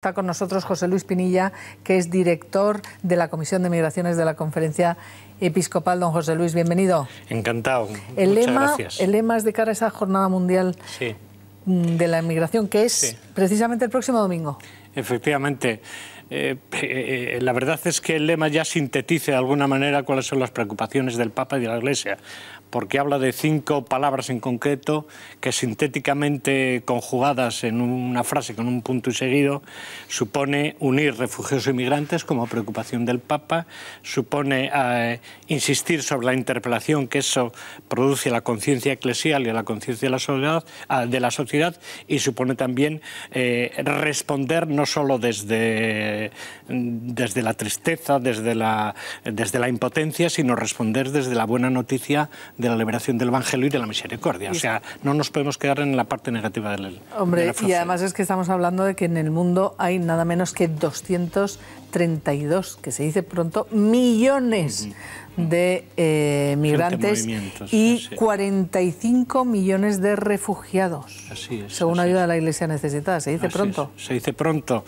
Está con nosotros José Luis Pinilla, que es director de la Comisión de Migraciones de la Conferencia Episcopal. Don José Luis, bienvenido. Encantado. El, Muchas lema, gracias. el lema es de cara a esa Jornada Mundial de la Inmigración, que es precisamente el próximo domingo. Efectivamente. Eh, eh, eh, la verdad es que el lema ya sintetice de alguna manera cuáles son las preocupaciones del Papa y de la Iglesia, porque habla de cinco palabras en concreto que sintéticamente conjugadas en una frase con un punto y seguido supone unir refugiados y e migrantes como preocupación del Papa, supone insistir sobre la interpelación que eso produce a la conciencia eclesial y a la conciencia de la sociedad, ah, de la sociedad y supone también responder no solo desde desde, la tristeza, desde la, desde la impotencia, sino responder desde la buena noticia de la liberación del Evangelio y de la misericordia. O sea, no nos podemos quedar en la parte negativa del... Hombre, y además es que estamos hablando de que en el mundo hay nada menos que 232, que se dice pronto, millones. de eh, migrantes y 45 millones de refugiados, así es, según ayuda de la Iglesia necesitada. Se dice pronto. se dice pronto.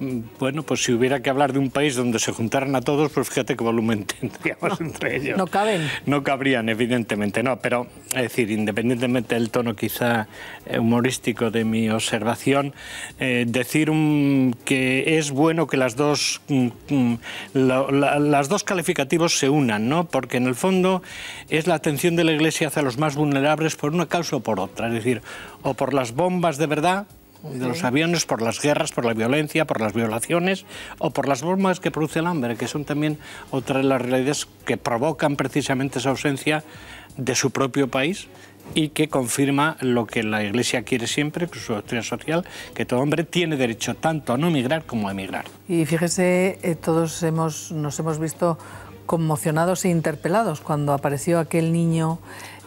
Mm, bueno, pues si hubiera que hablar de un país donde se juntaran a todos, pues fíjate qué volumen tendríamos entre ellos. No caben. No cabrían, evidentemente, no, pero es decir, independientemente del tono quizá eh, humorístico de mi observación, eh, decir que es bueno que las dos, mm, mm, las dos calificativos se unan, ¿no? porque en el fondo es la atención de la Iglesia hacia los más vulnerables por una causa o por otra, es decir, o por las bombas de verdad, de los aviones por las guerras, por la violencia, por las violaciones o por las bombas que produce el hambre, que son también otras de las realidades que provocan precisamente esa ausencia de su propio país y que confirma lo que la Iglesia quiere siempre, pues, su doctrina social, que todo hombre tiene derecho tanto a no emigrar como a emigrar. Y fíjese, eh, todos hemos, nos hemos visto conmocionados e interpelados cuando apareció aquel niño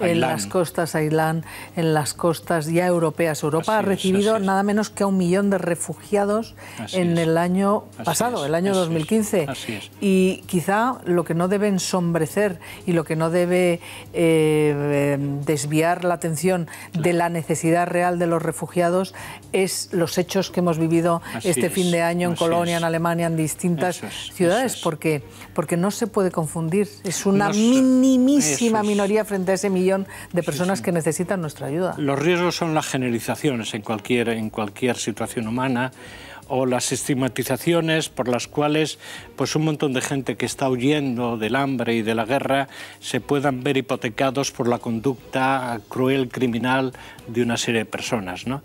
en las costas Ailán, en las costas ya europeas. Europa ha recibido nada menos que a un millón de refugiados en el año pasado, el año 2015. Y quizá lo que no debe ensombrecer y lo que no debe eh, desviar la atención de la necesidad real de los refugiados es los hechos que hemos vivido este fin de año en Colonia, en Alemania, en distintas ciudades, porque, porque no se puede confundir. Es una minimísima minoría frente a ese millón de personas que necesitan nuestra ayuda. Los riesgos son las generalizaciones en cualquier, en cualquier situación humana o las estigmatizaciones por las cuales pues un montón de gente que está huyendo del hambre y de la guerra se puedan ver hipotecados por la conducta cruel, criminal de una serie de personas. ¿no?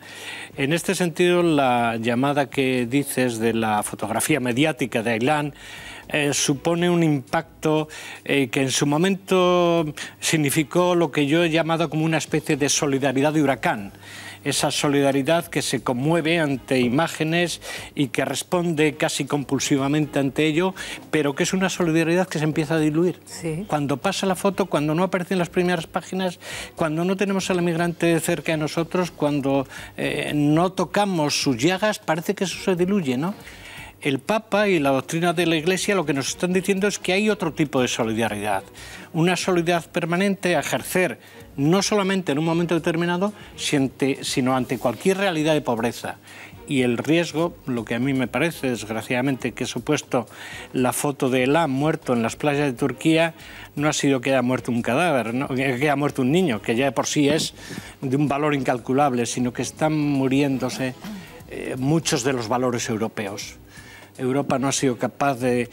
En este sentido, la llamada que dices de la fotografía mediática de Ailán eh, supone un impacto eh, que en su momento significó lo que yo he llamado como una especie de solidaridad de huracán esa solidaridad que se conmueve ante imágenes y que responde casi compulsivamente ante ello, pero que es una solidaridad que se empieza a diluir. Cuando pasa la foto, cuando no aparecen en las primeras páginas, cuando no tenemos al emigrante cerca de nosotros, cuando eh, no tocamos sus llagas, parece que eso se diluye, ¿no? el Papa y la doctrina de la Iglesia lo que nos están diciendo es que hay otro tipo de solidaridad. Una solidaridad permanente a ejercer no solamente en un momento determinado, sino ante cualquier realidad de pobreza y el riesgo, lo que a mí me parece desgraciadamente que he supuesto la foto de Elam muerto en las playas de Turquía, no ha sido que haya muerto un cadáver, que haya muerto un niño, que ya de por sí es de un valor incalculable, sino que están muriéndose eh, muchos de los valores europeos. Europa no ha sido capaz de,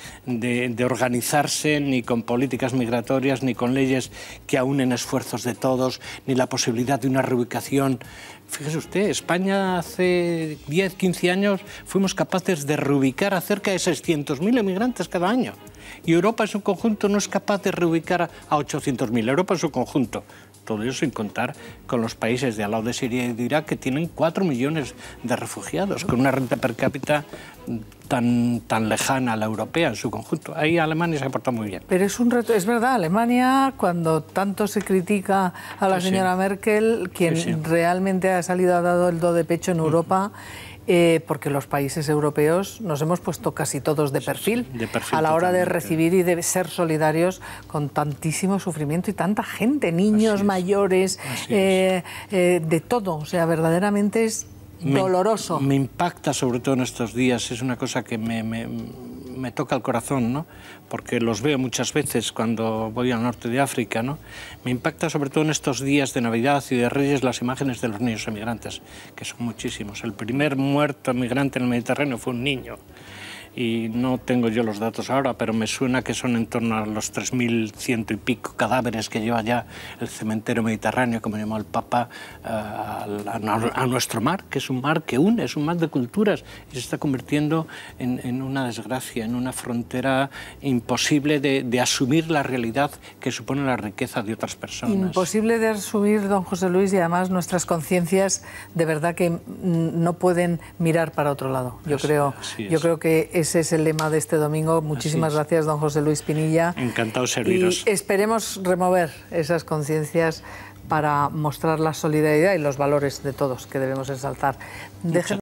organizarse ni con políticas migratorias, ni con leyes que aúnen esfuerzos de todos, ni la posibilidad de una reubicación fíjese usted, España hace 10, 15 años fuimos capaces de reubicar a cerca de 600.000 emigrantes cada año y Europa en su conjunto no es capaz de reubicar a 800.000. Europa en su conjunto. Todo eso sin contar con los países de al lado de Siria y de Irak que tienen 4 millones de refugiados, con una renta per cápita tan, tan lejana a la europea en su conjunto. Ahí Alemania se ha portado muy bien. Pero es un reto, es verdad, Alemania, cuando tanto se critica a la señora Merkel, quien realmente ha salido, ha dado el do de pecho en mm. Europa. Eh, porque los países europeos nos hemos puesto casi todos de perfil, a la hora de recibir y de ser solidarios con tantísimo sufrimiento y tanta gente, niños, mayores, eh, eh, de todo. O sea, verdaderamente es doloroso. Me impacta sobre todo en estos días, es una cosa que me me toca el corazón, porque los veo muchas veces cuando voy al norte de África. ¿no? Me impacta sobre todo en estos días de Navidad y de Reyes las imágenes de los niños emigrantes, que son muchísimos. El primer muerto emigrante en el Mediterráneo fue un niño y no tengo yo los datos ahora, pero me suena que son en torno a los 3.100 y pico cadáveres que lleva ya el cementerio mediterráneo, como llamó el Papa, eh, a, nuestro mar, que es un mar que une, es un mar de culturas, y se está convirtiendo en, una desgracia, en una frontera imposible de, asumir la realidad que supone la riqueza de otras personas. Imposible de asumir, don José Luis, y además nuestras conciencias de verdad que no pueden mirar para otro lado. Yo, creo, yo creo que ese es el lema de este domingo. Muchísimas gracias, don José Luis Pinilla. Encantado serviros. esperemos remover esas conciencias para mostrar la solidaridad y los valores de todos que debemos exaltar.